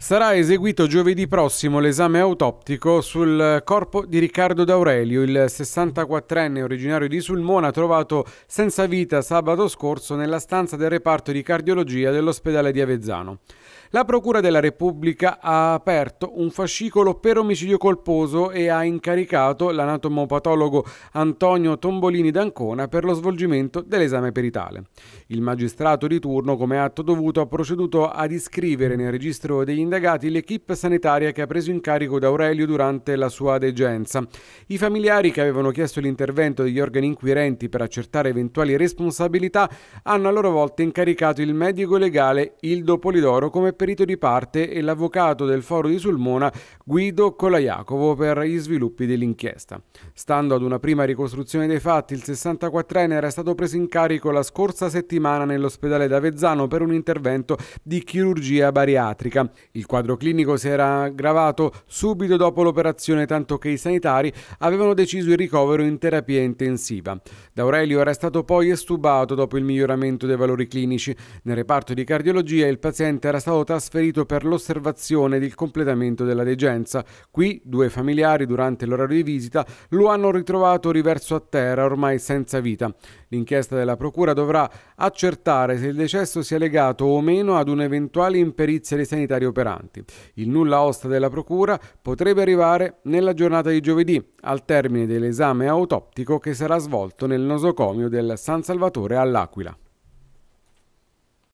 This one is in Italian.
Sarà eseguito giovedì prossimo l'esame autoptico sul corpo di Riccardo D'Aurelio, il 64enne originario di Sulmona, trovato senza vita sabato scorso nella stanza del reparto di cardiologia dell'ospedale di Avezzano. La Procura della Repubblica ha aperto un fascicolo per omicidio colposo e ha incaricato l'anatomopatologo Antonio Tombolini d'Ancona per lo svolgimento dell'esame peritale. Il magistrato di turno, come atto dovuto, ha proceduto ad iscrivere nel registro degli indagati l'equipe sanitaria che ha preso in carico D'Aurelio durante la sua degenza. I familiari che avevano chiesto l'intervento degli organi inquirenti per accertare eventuali responsabilità hanno a loro volta incaricato il medico legale Ildo Polidoro come perito di parte e l'avvocato del foro di Sulmona Guido Colaiacovo per gli sviluppi dell'inchiesta. Stando ad una prima ricostruzione dei fatti, il 64enne era stato preso in carico la scorsa settimana nell'ospedale d'Avezzano per un intervento di chirurgia bariatrica. Il quadro clinico si era aggravato subito dopo l'operazione tanto che i sanitari avevano deciso il ricovero in terapia intensiva. D'Aurelio era stato poi estubato dopo il miglioramento dei valori clinici. Nel reparto di cardiologia il paziente era stato trasferito per l'osservazione ed il completamento della degenza. Qui due familiari durante l'orario di visita lo hanno ritrovato riverso a terra ormai senza vita. L'inchiesta della procura dovrà accertare se il decesso sia legato o meno ad un'eventuale imperizia dei sanitari operati operanti. Il nulla osta della Procura potrebbe arrivare nella giornata di giovedì, al termine dell'esame autoptico che sarà svolto nel nosocomio del San Salvatore all'Aquila.